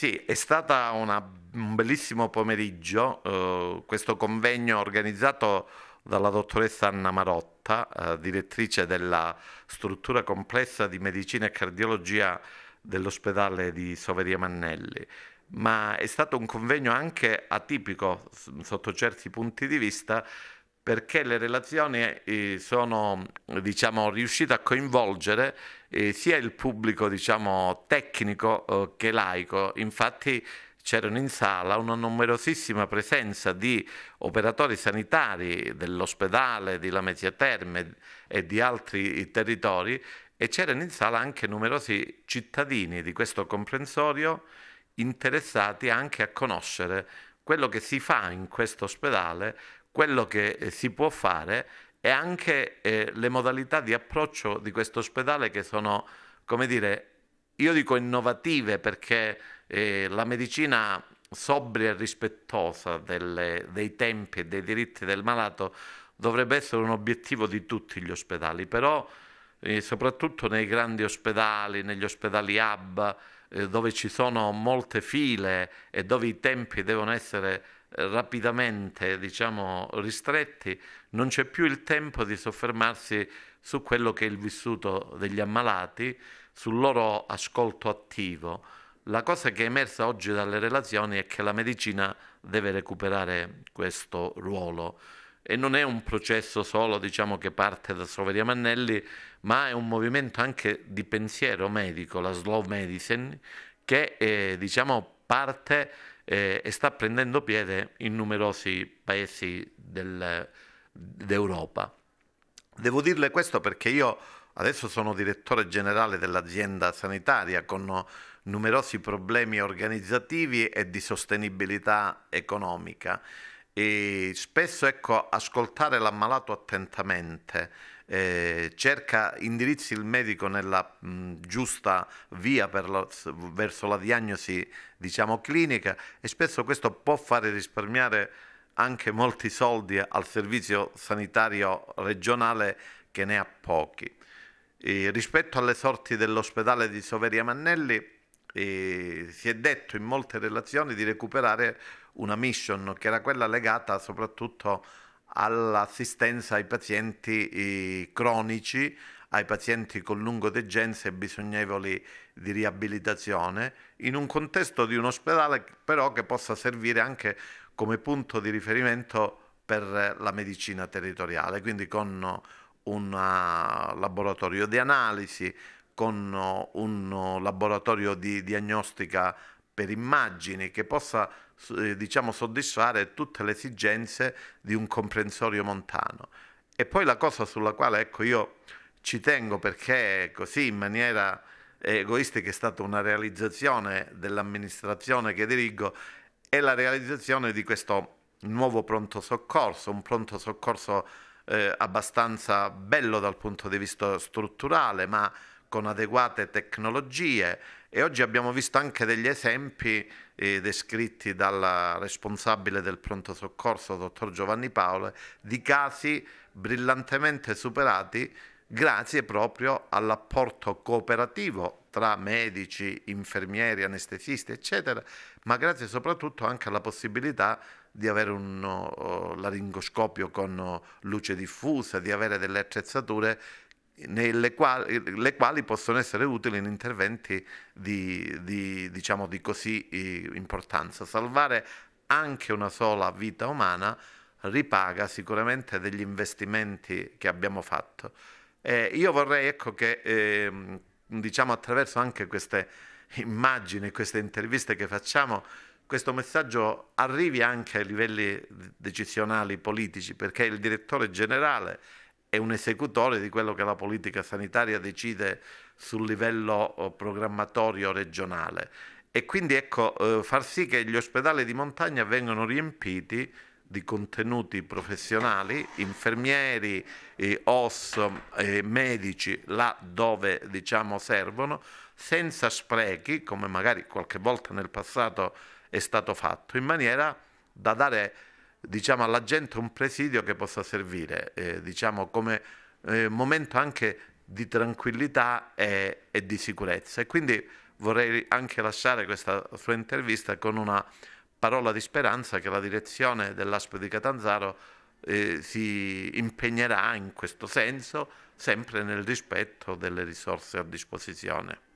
Sì, è stato un bellissimo pomeriggio, eh, questo convegno organizzato dalla dottoressa Anna Marotta, eh, direttrice della struttura complessa di medicina e cardiologia dell'ospedale di Soveria Mannelli, ma è stato un convegno anche atipico sotto certi punti di vista perché le relazioni eh, sono diciamo, riuscite a coinvolgere eh, sia il pubblico diciamo, tecnico eh, che laico. Infatti c'erano in sala una numerosissima presenza di operatori sanitari dell'ospedale di Lamezia Terme e di altri territori e c'erano in sala anche numerosi cittadini di questo comprensorio interessati anche a conoscere quello che si fa in questo ospedale, quello che eh, si può fare e anche eh, le modalità di approccio di questo ospedale che sono, come dire, io dico innovative perché eh, la medicina sobria e rispettosa delle, dei tempi e dei diritti del malato dovrebbe essere un obiettivo di tutti gli ospedali, però eh, soprattutto nei grandi ospedali, negli ospedali hub, eh, dove ci sono molte file e dove i tempi devono essere rapidamente diciamo, ristretti, non c'è più il tempo di soffermarsi su quello che è il vissuto degli ammalati, sul loro ascolto attivo. La cosa che è emersa oggi dalle relazioni è che la medicina deve recuperare questo ruolo e non è un processo solo diciamo, che parte da Soveria Mannelli, ma è un movimento anche di pensiero medico, la slow medicine, che eh, diciamo, parte eh, e sta prendendo piede in numerosi paesi del, d'Europa. Devo dirle questo perché io adesso sono direttore generale dell'azienda sanitaria con numerosi problemi organizzativi e di sostenibilità economica e spesso ecco, ascoltare l'ammalato attentamente eh, cerca indirizzi il medico nella mh, mm, giusta via la, verso la diagnosi diciamo clinica e spesso questo può fare risparmiare anche molti soldi al servizio sanitario regionale che ne ha pochi. E rispetto alle sorti dell'ospedale di Soveria Mannelli eh, si è detto in molte relazioni di recuperare una mission che era quella legata soprattutto all'assistenza ai pazienti eh, cronici, ai pazienti con lungodegenze e bisognevoli di riabilitazione, in un contesto di un ospedale però che possa servire anche come punto di riferimento per la medicina territoriale, quindi con un laboratorio di analisi, con uh, un uh, laboratorio di diagnostica per immagini che possa eh, diciamo, soddisfare tutte le esigenze di un comprensorio montano. E poi la cosa sulla quale ecco, io ci tengo perché così in maniera egoistica è stata una realizzazione dell'amministrazione che dirigo, è la realizzazione di questo nuovo pronto soccorso, un pronto soccorso eh, abbastanza bello dal punto di vista strutturale, ma con adeguate tecnologie e oggi abbiamo visto anche degli esempi eh, descritti dal responsabile del pronto soccorso, dottor Giovanni Paolo, di casi brillantemente superati grazie proprio all'apporto cooperativo tra medici, infermieri, anestesisti, eccetera, ma grazie soprattutto anche alla possibilità di avere un uh, laringoscopio con oh, luce diffusa, di avere delle attrezzature quali, le quali possono essere utili in interventi di, di, diciamo, di così importanza. Salvare anche una sola vita umana ripaga sicuramente degli investimenti che abbiamo fatto. Eh, io vorrei ecco, che eh, diciamo, attraverso anche queste immagini, queste interviste che facciamo, questo messaggio arrivi anche ai livelli decisionali politici, perché il direttore generale è un esecutore di quello che la politica sanitaria decide sul livello eh, programmatorio regionale. E quindi ecco, eh, far sì che gli ospedali di montagna vengano riempiti di contenuti professionali, infermieri, eh, OS, eh, medici, là dove diciamo servono, senza sprechi, come magari qualche volta nel passato è stato fatto, in maniera da dare diciamo, alla gente un presidio che possa servire eh, diciamo, come eh, momento anche di tranquillità e, e, di sicurezza. E quindi vorrei anche lasciare questa sua intervista con una parola di speranza che la direzione dell'ASP di Catanzaro eh, si impegnerà in questo senso, sempre nel rispetto delle risorse a disposizione.